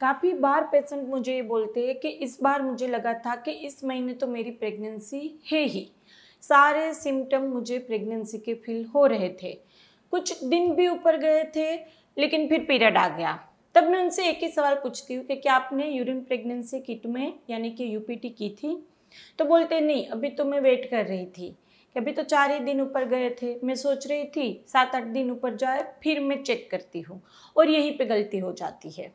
काफ़ी बार पेशेंट मुझे ये बोलते हैं कि इस बार मुझे लगा था कि इस महीने तो मेरी प्रेगनेंसी है ही सारे सिम्टम मुझे प्रेगनेंसी के फील हो रहे थे कुछ दिन भी ऊपर गए थे लेकिन फिर पीरियड आ गया तब मैं उनसे एक ही सवाल पूछती हूँ कि क्या आपने यूरिन प्रेगनेंसी किट में यानी कि यू की थी तो बोलते नहीं अभी तो मैं वेट कर रही थी कि अभी तो चार ही दिन ऊपर गए थे मैं सोच रही थी सात आठ दिन ऊपर जाए फिर मैं चेक करती हूँ और यहीं पे गलती हो जाती है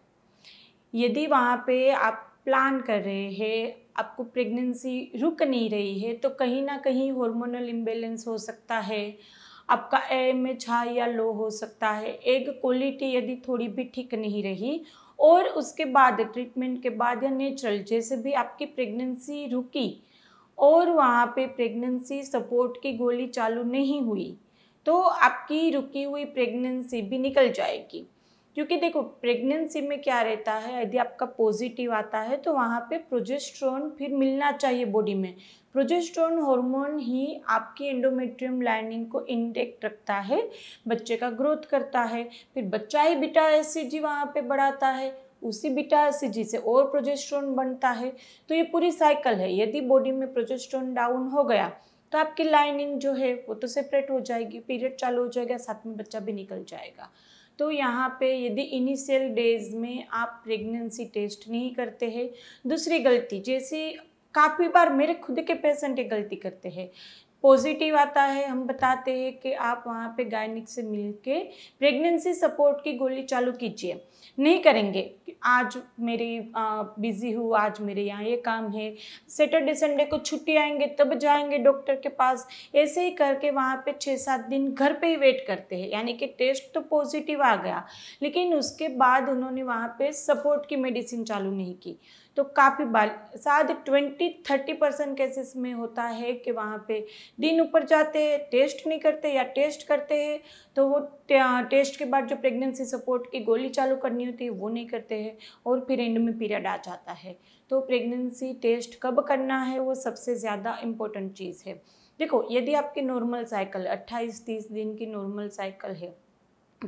यदि वहाँ पे आप प्लान कर रहे हैं आपको प्रेगनेंसी रुक नहीं रही है तो कहीं ना कहीं हार्मोनल इम्बेलेंस हो सकता है आपका एम एच हाई या लो हो सकता है एग क्वालिटी यदि थोड़ी भी ठीक नहीं रही और उसके बाद ट्रीटमेंट के बाद या नेचुरल जैसे भी आपकी प्रेगनेंसी रुकी और वहाँ पे प्रेगनेंसी सपोर्ट की गोली चालू नहीं हुई तो आपकी रुकी हुई प्रेगनेंसी भी निकल जाएगी क्योंकि देखो प्रेगनेंसी में क्या रहता है यदि आपका पॉजिटिव आता है तो वहाँ पे प्रोजेस्ट्रॉन फिर मिलना चाहिए बॉडी में प्रोजेस्ट्रॉन हार्मोन ही आपकी एंडोमेट्रियम लाइनिंग को इंटेक्ट रखता है बच्चे का ग्रोथ करता है फिर बच्चा ही एस जी वहाँ पर बढ़ाता है उसी एस जी से और प्रोजेस्ट्रॉन बनता है तो ये पूरी साइकिल है यदि बॉडी में प्रोजेस्ट्रॉन डाउन हो गया तो आपकी लाइनिंग जो है वो तो सेपरेट हो जाएगी पीरियड चालू हो जाएगा साथ में बच्चा भी निकल जाएगा तो यहाँ पे यदि इनिशियल डेज में आप प्रेगनेंसी टेस्ट नहीं करते हैं दूसरी गलती जैसे काफ़ी बार मेरे खुद के पेशेंट ये गलती करते हैं पॉजिटिव आता है हम बताते हैं कि आप वहाँ पे गायनिक से मिल के प्रेगनेंसी सपोर्ट की गोली चालू कीजिए नहीं करेंगे आज मेरी बिज़ी हूँ आज मेरे यहाँ ये काम है सैटरडे संडे को छुट्टी आएंगे तब जाएंगे डॉक्टर के पास ऐसे ही करके वहाँ पे छः सात दिन घर पे ही वेट करते हैं यानी कि टेस्ट तो पॉजिटिव आ गया लेकिन उसके बाद उन्होंने वहाँ पर सपोर्ट की मेडिसिन चालू नहीं की तो काफ़ी बाल शायद ट्वेंटी थर्टी परसेंट केसेस में होता है कि वहाँ पे दिन ऊपर जाते हैं टेस्ट नहीं करते या टेस्ट करते हैं तो वो टेस्ट के बाद जो प्रेगनेंसी सपोर्ट की गोली चालू करनी होती है वो नहीं करते हैं और फिर एंड में पीरियड आ जाता है तो प्रेगनेंसी टेस्ट कब करना है वो सबसे ज़्यादा इम्पोर्टेंट चीज़ है देखो यदि आपकी नॉर्मल साइकिल 28-30 दिन की नॉर्मल साइकिल है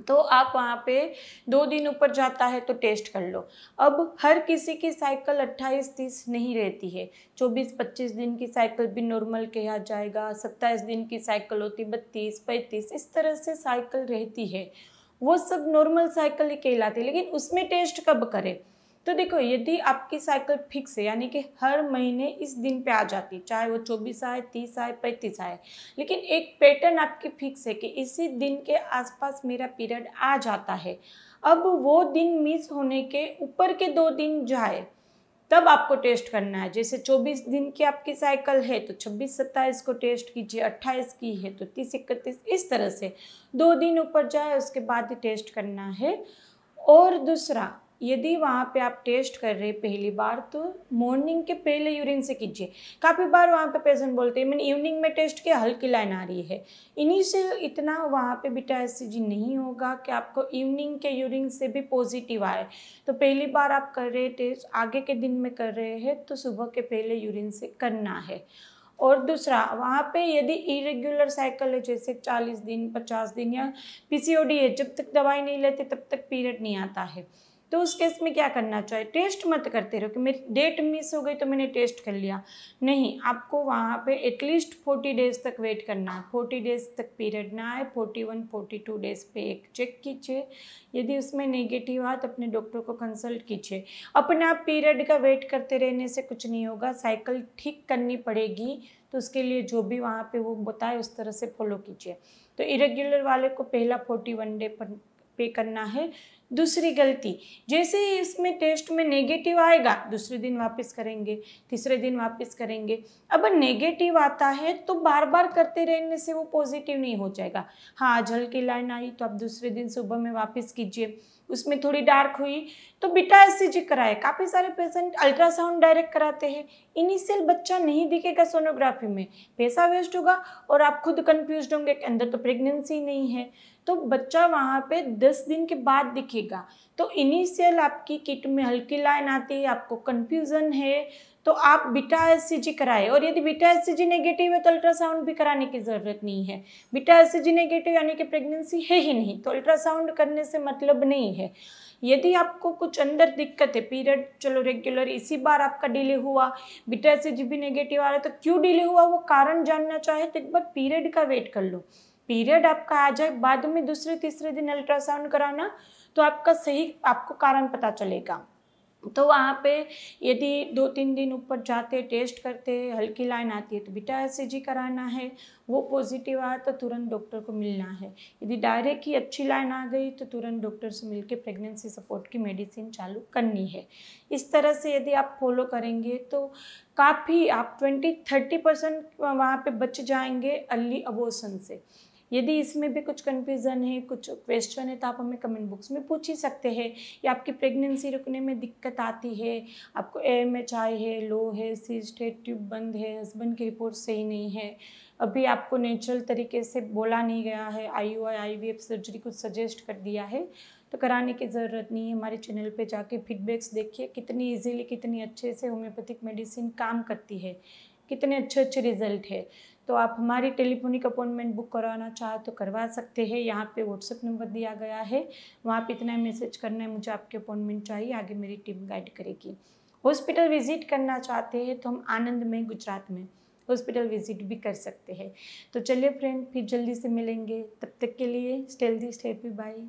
तो आप वहाँ पे दो दिन ऊपर जाता है तो टेस्ट कर लो अब हर किसी की साइकिल 28 तीस नहीं रहती है 24 25 दिन की साइकिल भी नॉर्मल कहा जाएगा 27 दिन की साइकिल होती बत्तीस पैंतीस इस तरह से साइकिल रहती है वो सब नॉर्मल साइकिल ही कहलाती है लेकिन उसमें टेस्ट कब करें तो देखो यदि आपकी साइकिल फिक्स है यानी कि हर महीने इस दिन पे आ जाती है चाहे वो चौबीस आए तीस आए पैंतीस आए लेकिन एक पैटर्न आपकी फिक्स है कि इसी दिन के आसपास मेरा पीरियड आ जाता है अब वो दिन मिस होने के ऊपर के दो दिन जाए तब आपको टेस्ट करना है जैसे 24 दिन की आपकी साइकिल है तो 26 सत्ताईस को टेस्ट कीजिए 28 की है तो 30 इकतीस इस तरह से दो दिन ऊपर जाए उसके बाद ही टेस्ट करना है और दूसरा यदि वहाँ पे आप टेस्ट कर रहे पहली बार तो मॉर्निंग के पहले यूरिन से कीजिए काफ़ी बार वहाँ पे पेशेंट बोलते हैं मैंने इवनिंग में टेस्ट किया हल्की लाइन आ रही है इन्हीं से इतना वहाँ पे बिटा एस नहीं होगा कि आपको इवनिंग के यूरिन से भी पॉजिटिव आए तो पहली बार आप कर रहे टेस्ट आगे के दिन में कर रहे हैं तो सुबह के पहले यूरिन से करना है और दूसरा वहाँ पे यदि इरेगुलर साइकिल है जैसे 40 दिन 50 दिन या पीसीओडी है जब तक दवाई नहीं लेते तब तक पीरियड नहीं आता है तो उस केस में क्या करना चाहिए टेस्ट मत करते रहो कि मेरी डेट मिस हो गई तो मैंने टेस्ट कर लिया नहीं आपको वहाँ पे एटलीस्ट फोर्टी डेज तक वेट करना है फोर्टी डेज तक पीरियड ना आए forty one forty two days पे एक चेक कीजिए यदि उसमें नेगेटिव आ तो अपने डॉक्टर को कंसल्ट कीजिए अपना पीरियड का वेट करते रहने से कुछ नहीं होगा साइकिल ठीक करनी पड़ेगी तो उसके लिए जो भी वहाँ पे वो बताए उस तरह से फॉलो कीजिए तो इरेगुलर वाले को पहला फोर्टी वन डे पर पे करना है दूसरी गलती जैसे ही इसमें टेस्ट में नेगेटिव आएगा दूसरे दिन वापस करेंगे तीसरे दिन वापस करेंगे अब नेगेटिव आता है तो बार बार करते रहने से वो पॉजिटिव नहीं हो जाएगा हाँ आज हल्की लाइन आई तो आप दूसरे दिन सुबह में वापस कीजिए उसमें थोड़ी डार्क हुई तो बिटा एससीजी कराए काफ़ी सारे पेशेंट अल्ट्रासाउंड डायरेक्ट कराते हैं इनिशियल बच्चा नहीं दिखेगा सोनोग्राफी में पैसा वेस्ट होगा और आप खुद कंफ्यूज होंगे कि अंदर तो प्रेगनेंसी नहीं है तो बच्चा वहाँ पे दस दिन के बाद दिखेगा लिखेगा तो इनिशियल आपकी किट में हल्की लाइन आती है आपको कंफ्यूजन है तो आप बीटा एस सी जी कराए और यदि beta S C G negative है तो अल्ट्रासाउंड भी कराने की ज़रूरत नहीं है beta S C G negative यानी कि प्रेगनेंसी है ही नहीं तो अल्ट्रासाउंड करने से मतलब नहीं है यदि आपको कुछ अंदर दिक्कत है पीरियड चलो रेगुलर इसी बार आपका डिले हुआ बीटा एस सी जी भी नेगेटिव आ रहा है तो क्यों डिले हुआ वो कारण जानना चाहे तो एक बार पीरियड का वेट कर लो पीरियड आपका आ जाए बाद में दूसरे तीसरे दिन अल्ट्रासाउंड कराना तो आपका सही आपको कारण पता चलेगा तो वहाँ पे यदि दो तीन दिन ऊपर जाते टेस्ट करते हल्की लाइन आती है तो बेटा एस कराना है वो पॉजिटिव आया तो तुरंत डॉक्टर को मिलना है यदि डायरेक्ट ही अच्छी लाइन आ गई तो तुरंत डॉक्टर से मिलकर प्रेगनेंसी सपोर्ट की मेडिसिन चालू करनी है इस तरह से यदि आप फॉलो करेंगे तो काफ़ी आप ट्वेंटी थर्टी परसेंट वहाँ पर बच जाएंगे अर्ली अबोसन से यदि इसमें भी कुछ कन्फ्यूज़न है कुछ क्वेश्चन है तो आप हमें कमेंट बॉक्स में पूछ ही सकते हैं या आपकी प्रेगनेंसी रुकने में दिक्कत आती है आपको एम एच आई है लो है सीस्ट है ट्यूब बंद है हस्बैंड की रिपोर्ट सही नहीं है अभी आपको नेचुरल तरीके से बोला नहीं गया है I U I I V F surgery कुछ सजेस्ट कर दिया है तो कराने की ज़रूरत नहीं है हमारे चैनल पे जाके फीडबैक्स देखिए कितनी इजीली कितनी अच्छे से होम्योपैथिक मेडिसिन काम करती है कितने अच्छे अच्छे रिजल्ट है तो आप हमारी टेलीफोनिक अपॉइंटमेंट बुक करवाना चाहे तो करवा सकते हैं यहाँ पे व्हाट्सअप नंबर दिया गया है वहाँ पे इतना मैसेज करना है मुझे आपकी अपॉइंटमेंट चाहिए आगे मेरी टीम गाइड करेगी हॉस्पिटल विजिट करना चाहते हैं तो हम आनंद में गुजरात में हॉस्पिटल विजिट भी कर सकते हैं तो चलिए फ्रेंड फिर जल्दी से मिलेंगे तब तक के लिए दी स्टेपी बाई